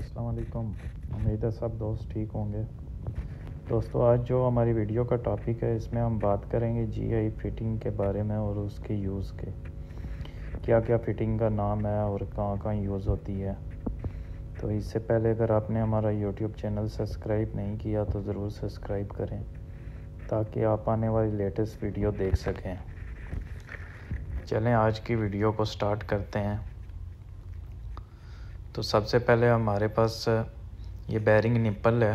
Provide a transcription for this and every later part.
अस्सलाम वालेकुम उम्मीद है सब दोस्त ठीक होंगे दोस्तों आज जो हमारी वीडियो का टॉपिक है इसमें हम बात करेंगे जी आई फिटिंग के बारे में और उसके यूज़ के क्या क्या फ़िटिंग का नाम है और कहाँ कहाँ यूज़ होती है तो इससे पहले अगर आपने हमारा यूट्यूब चैनल सब्सक्राइब नहीं किया तो ज़रूर सब्सक्राइब करें ताकि आप आने वाली लेटेस्ट वीडियो देख सकें चलें आज की वीडियो को स्टार्ट करते हैं तो सबसे पहले हमारे पास ये बैरिंग निप्पल है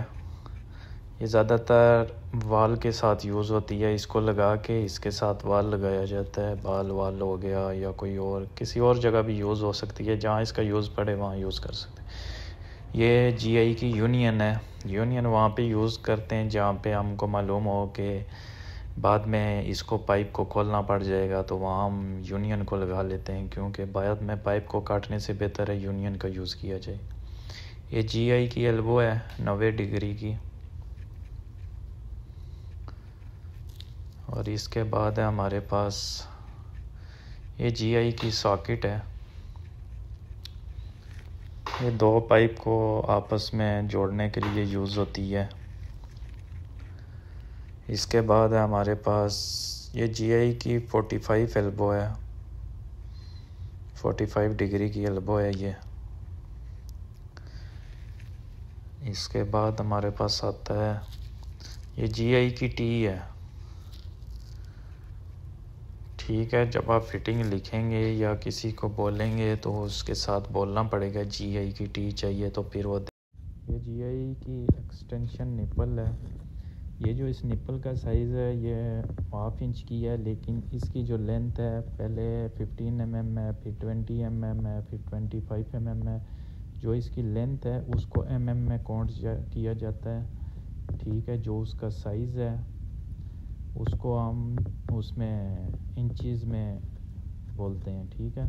ये ज़्यादातर वाल के साथ यूज़ होती है इसको लगा के इसके साथ वाल लगाया जाता है बाल वाल हो गया या कोई और किसी और जगह भी यूज़ हो सकती है जहाँ इसका यूज़ पड़े वहाँ यूज़ कर सकते हैं ये जीआई की यूनियन है यूनियन वहाँ पे यूज़ करते हैं जहाँ पे हमको मालूम हो कि बाद में इसको पाइप को खोलना पड़ जाएगा तो वहाँ हम यूनियन को लगा लेते हैं क्योंकि बाद में पाइप को काटने से बेहतर है यूनियन का यूज़ किया जाए ये जी आई की एल्बो है नबे डिग्री की और इसके बाद है हमारे पास ये जी आई की सॉकेट है ये दो पाइप को आपस में जोड़ने के लिए यूज़ होती है इसके बाद है हमारे पास ये जी की 45 एल्बो है 45 डिग्री की एल्बो है ये इसके बाद हमारे पास आता है ये जी की टी है ठीक है जब आप फिटिंग लिखेंगे या किसी को बोलेंगे तो उसके साथ बोलना पड़ेगा जी आई की टी चाहिए तो फिर वो ये जी आई की एक्सटेंशन निपल है ये जो इस निप्पल का साइज़ है ये हाफ इंच की है लेकिन इसकी जो लेंथ है पहले 15 एम mm है फिर 20 एम mm है फिर 25 एम mm है जो इसकी लेंथ है उसको एम mm में काउंट किया जाता है ठीक है जो उसका साइज़ है उसको हम उसमें इंचज़ में बोलते हैं ठीक है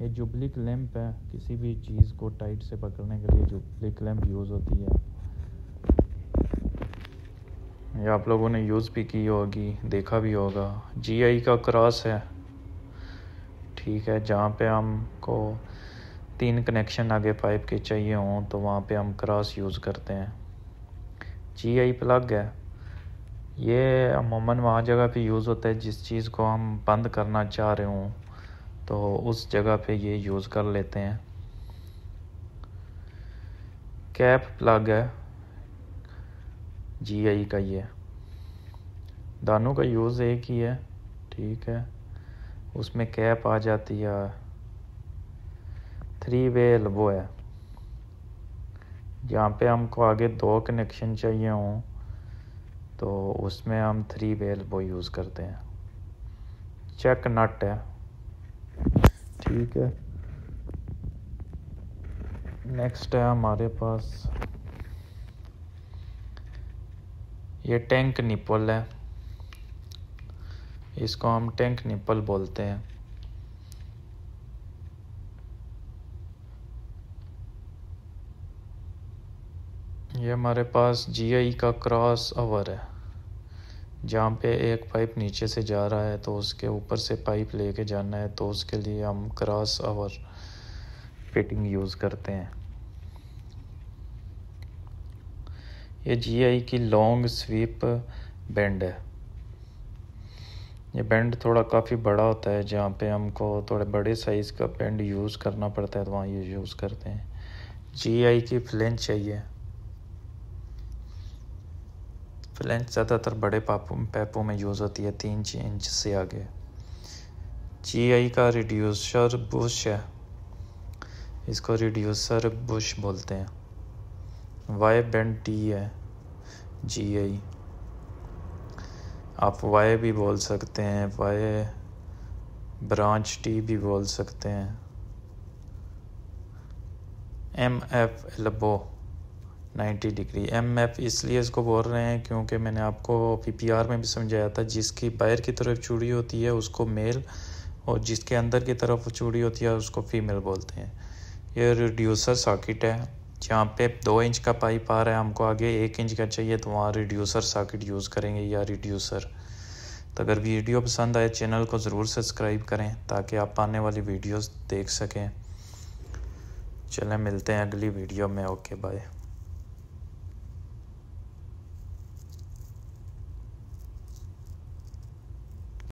ये जुबलिक लैम्प है किसी भी चीज़ को टाइट से पकड़ने के लिए जुबलिक लैम्प यूज़ होती है या आप लोगों ने यूज़ भी की होगी देखा भी होगा जीआई का क्रॉस है ठीक है जहाँ पे हमको तीन कनेक्शन आगे पाइप के चाहिए हों तो वहाँ पे हम क्रॉस यूज़ करते हैं जी आई प्लग है ये अमूमन वहाँ जगह पे यूज़ होता है जिस चीज़ को हम बंद करना चाह रहे हों तो उस जगह पे ये यूज़ कर लेते हैं कैप प्लग है जी आई का ही है दानों का यूज़ एक ही है ठीक है उसमें कैप आ जाती है थ्री वे एल्बो है यहाँ पे हमको आगे दो कनेक्शन चाहिए हों तो उसमें हम थ्री वे एल्बो यूज़ करते हैं चेक नट है ठीक है नेक्स्ट है हमारे पास ये टैंक निपल है इसको हम टैंक निपल बोलते हैं ये हमारे पास जीआई का क्रॉस ओवर है जहाँ पे एक पाइप नीचे से जा रहा है तो उसके ऊपर से पाइप लेके जाना है तो उसके लिए हम क्रॉस ओवर फिटिंग यूज़ करते हैं ये जी आई की लॉन्ग स्वीप बैंड है ये बैंड थोड़ा काफ़ी बड़ा होता है जहाँ पे हमको थोड़े बड़े साइज़ का बैंड यूज़ करना पड़ता है तो वहाँ ये यूज़ करते हैं जी आई की फ्लेंच चाहिए फ्लेंच ज़्यादातर बड़े पापों पैपों में यूज़ होती है तीन इंच से आगे जी आई का रिड्यूसर बुश है इसको रिड्यूसर बुश बोलते हैं वाई बैंड टी है जी आई आप वाई भी बोल सकते हैं वाई ब्रांच टी भी बोल सकते हैं एम एफ लबो नाइन्टी डिग्री एम एफ इसलिए इसको बोल रहे हैं क्योंकि मैंने आपको पी पी आर में भी समझाया था जिसकी बाहर की तरफ चूड़ी होती है उसको मेल और जिसके अंदर की तरफ चूड़ी होती है उसको फीमेल बोलते हैं ये रिड्यूसर सॉकेट है जहाँ पे दो इंच का पाइप आ रहा है हमको आगे एक इंच का चाहिए तो वहाँ रिड्यूसर सॉकेट यूज़ करेंगे या रिड्यूसर तो अगर वीडियो पसंद आए चैनल को ज़रूर सब्सक्राइब करें ताकि आप आने वाली वीडियोस देख सकें चलें मिलते हैं अगली वीडियो में ओके बाय